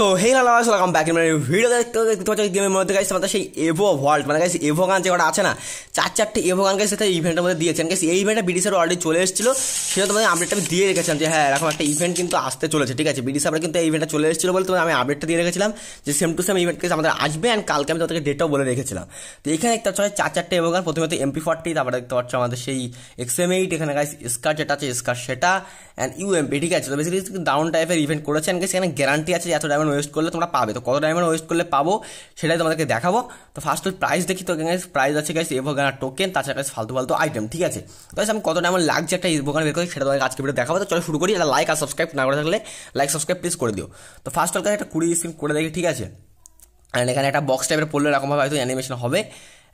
so hey লালা আসলে welcome back মানে ভিডিও দেখতে দেখতে গেমের মধ্যে গাইছে আমাদের সেই এভো ভল্ট মানে গাইছে এভো গান যেটা আছে না চার চারটি এভো গান গাইছে সেটা ইভেন্টের মধ্যে দিয়েছেন গাইছে এই ইভেন্টটা বিডিসার অলরেডি চলে এসেছিল সেটা তোমাদের আপডেটটা আমি দিয়ে রেখেছিলাম যে হ্যাঁ এরকম একটা ইভেন্ট কিন্তু আসতে চলেছে ঠিক আছে বিডিসাপরা কিন্তু এই ইভেন্টটা চলে এসেছিল বলে তোমাদের আমি আপডেটটা দিয়ে রেখেছিলাম যে সেম টু সেম ইভেন্ট গাইছে আমাদের আসবে অ্যান্ড কালকে আমি তোমাদেরকে ডেটটাও বলে রেখেছিলাম তো এখানে একটা চলে চার চারটে এভো গান প্রথমে তো এমপি ফর্টি তারপরে দেখতে পাচ্ছ আমাদের সেই এক্স এম এইট এখানে গাইস স্কার যেটা আছে স্কার সেটা অ্যান্ড ইউএমপি ঠিক আছে তো বেসিক্যালি দারুণ টাইপের ইভেন্ট করেছেন গাইছে এখানে গ্যারান্টি আছে এত ডায়মন্ড ডায়মন্ড ওয়েস্ট করলে তোমরা পাবে তো কত ডায়মন্ড ওয়েস্ট করলে পাবো সেটাই তোমাদেরকে দেখাবো তো ফার্স্ট ওই প্রাইস দেখি তো গ্যাস প্রাইস আছে গাইস এভোগানার টোকেন তাছাড়া গাইস ফালতু ফালতু আইটেম ঠিক আছে তো আমি কত ডায়মন্ড লাগছে একটা এভোগান বের করি সেটা তোমাদের আজকে ভিডিও দেখাবো তো চলো শুরু করি এটা লাইক আর সাবস্ক্রাইব না করে থাকলে লাইক সাবস্ক্রাইব প্লিজ করে দিও তো ফার্স্ট অল একটা কুড়ি স্ক্রিন করে দেখি ঠিক আছে অ্যান্ড এখানে একটা বক্স টাইপের পড়লে এরকমভাবে হয়তো অ্যানিমেশন হবে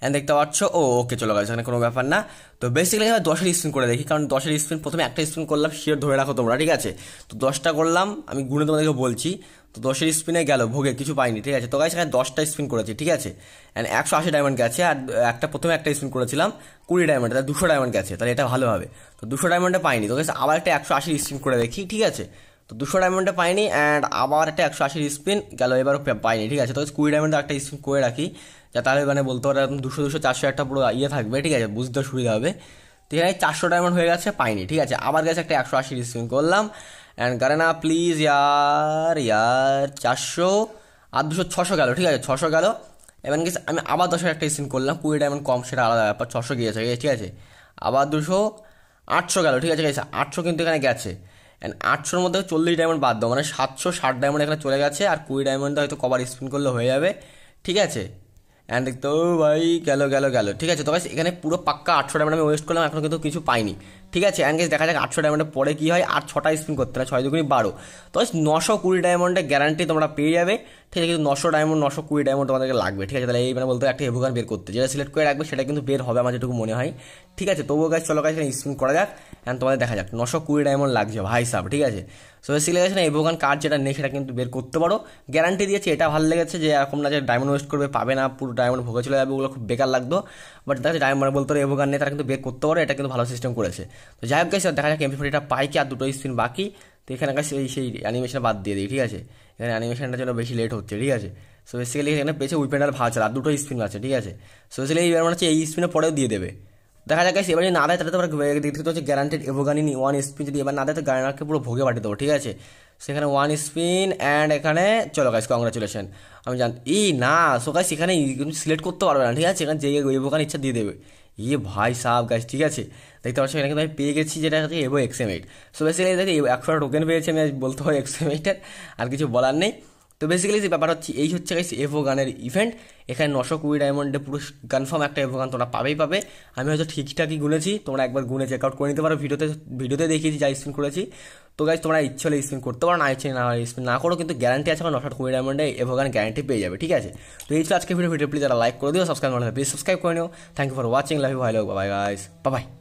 অ্যান্ড দেখতে পাচ্ছ ও ওকে চলে গেছে এখানে কোনো ব্যাপার না তো বেসিক্যালি আমি দশের স্পিন করে দেখি কারণ দশের স্পিন প্রথমে একটা স্পিন করলাম শিওর ধরে রাখো তোমরা ঠিক আছে তো দশটা করলাম আমি গুণে তোমাদেরকে বলছি তো দশের স্পিনে গেল ভোগে কিছু পাইনি ঠিক আছে তো গাছ এখানে দশটা স্পিন করেছি ঠিক আছে অ্যান্ড একশো আশি ডায়মন্ড গেছে আর একটা প্রথমে একটা স্পিন করেছিলাম কুড়ি ডায়মন্ড তাহলে দুশো ডায়মন্ড গেছে তাহলে এটা ভালো হবে তো দুশো ডায়মন্ডে পাইনি তো গাছ আবার একটা একশো আশি স্পিন করে দেখি ঠিক আছে তো দুশো ডায়মন্ডে পাইনি অ্যান্ড আবার একটা একশো আশির স্পিন গেল এবার পাইনি ঠিক আছে তো কুড়ি ডায়মন্ডে একটা স্পিন করে রাখি যা তাহলে মানে বলতে পারে দুশো দুশো চারশো একটা পুরো ইয়ে থাকবে ঠিক আছে বুঝতে সুবিধা হবে তো এখানে চারশো ডায়মন্ড হয়ে গেছে পাইনি ঠিক আছে আবার গেছে একটা একশো আশির স্পিন করলাম অ্যান্ড কারে না প্লিজ ইয়ার ইয়ার চারশো আর দুশো ছশো গেল ঠিক আছে ছশো গেল এবার গেছে আমি আবার দশ একটা স্পিন করলাম কুড়ি ডায়মন্ড কম সেটা আলাদা ব্যাপার ছশো গিয়েছে ঠিক আছে আবার দুশো আটশো গেল ঠিক আছে গেছে আটশো কিন্তু এখানে গেছে অ্যান্ড আটশোর মধ্যে চল্লিশ ডায়মন্ড বাদ দাও মানে সাতশো ষাট ডায়মন্ড এখানে চলে গেছে আর কুড়ি ডায়মন্ডটা হয়তো কভার স্পিন করলে হয়ে যাবে ঠিক আছে অ্যান্ড তো ভাই গেল গেল গেল ঠিক আছে তো এখানে পুরো পাক্কা আটশো ডায়মন্ড আমি ওয়েস্ট করলাম এখন কিন্তু কিছু পাইনি ঠিক আছে গেস দেখা যাক আটশো ডায়মন্ডের পরে কী হয় আর ছটা স্পিন করতে হয় ছয় দুগুনি বারো তো নশো কুড়ি ডায়মন্ডের গ্যারান্টি তোমরা পেয়ে যাবে ঠিক আছে কিন্তু নশো ডায়মন্ড নশো কুড়ি ডায়মন্ড তোমাদেরকে লাগবে ঠিক আছে তাহলে এই মানে বলতে একটা এভোগান বের করতে যেটা সিলেক্ট করে রাখবে সেটা কিন্তু বের হবে আমার যেটুকু মনে হয় ঠিক আছে তবুও গাছ চলো গাছ স্পিন করা যাক অ্যান্ড তোমাদের দেখা যাক নশো কুড়ি ডায়মন্ড লাগছে ভাই সাব ঠিক আছে সো সিলে গেছে না এভোগান কার্ড যেটা নেই সেটা কিন্তু বের করতে পারো গ্যারান্টি দিয়েছে এটা ভালো লেগেছে যে এরকম না যে ডায়মন্ড ওয়েস্ট করবে পাবে না পুরো ডায়মন্ড ভোগে চলে যাবে ওগুলো খুব বেকার লাগতো বাট দেখা যাচ্ছে ডায়মন্ড বলতে এভোগান নেই তারা কিন্তু বের করতে পারো এটা কিন্তু ভালো সিস্টেম করেছে তো যাই হোক গেছে দেখা যাক এমপি ফোর্টিটা পাই কি আর দুটো স্পিন বাকি তো এখানে গাছ এই সেই অ্যানিমেশন বাদ দিয়ে দিই ঠিক আছে এখানে অ্যানিমেশনটা জন্য বেশি লেট হচ্ছে ঠিক আছে সো বেসিক্যালি এখানে পেয়েছে উইপেন্ডার ভাচড়া আর দুটো স্পিন আছে ঠিক আছে সো বেসিক্যালি এইবার মনে হচ্ছে এই স্পিনের পরেও দিয়ে দেবে দেখা যাক গাইস এবার যদি না দেয় তাহলে তোমার দেখতে হচ্ছে গ্যারান্টেড এভোগানি ওয়ান স্পিন যদি এবার না দেয় তো গ্যারান্টকে পুরো ভোগে পাঠিয়ে দেবো ঠিক আছে সেখানে ওয়ান স্পিন অ্যান্ড এখানে চলো গাইস কংগ্রাচুলেশন আমি জান ই না সো গাইস এখানে সিলেক্ট করতে পারবে না ঠিক আছে সেখানে যে ওখানে ইচ্ছা দিয়ে দেবে ইয়ে ভাই সাব গাইস ঠিক আছে দেখতে পাচ্ছি এখানে কিন্তু আমি পেয়ে গেছি যেটা হচ্ছে Evo X eight so basically দেখি একশো টোকেন পেয়েছি আমি বলতে হয় এক্স এইটের আর কিছু বলার নেই তো বেসিক্যালি যে ব্যাপার হচ্ছে এই হচ্ছে গাইস এভো গানের ইভেন্ট এখানে নশো কুড়ি ডায়মন্ডে পুরো কনফার্ম একটা এভো গান তোমরা পাবেই পাবে আমি হয়তো ঠিকঠাকই গুনেছি তোমরা একবার গুনে চেক আউট করে নিতে পারো ভিডিওতে ভিডিওতে দেখিয়েছি যা স্পিন করেছি তো গাইজ তোমরা ইচ্ছে হলে স্পিন করতে পারো না ইচ্ছে না স্পিন না করো কিন্তু গ্যারান্টি আছে নশাট কুড়ি ডায়মন্ডে এভোগান গ্যারান্টি পেয়ে যাবে ঠিক আছে তো এই ছিল আজকে ভিডিও ভিডিও প্লিজ তারা লাইক করে দিও সাবস্ক্রাইব করে প্লিজ সাবস্ক্রাইব করে নিও thank you for watching love you ভাই লোক বাই গাইজ বাই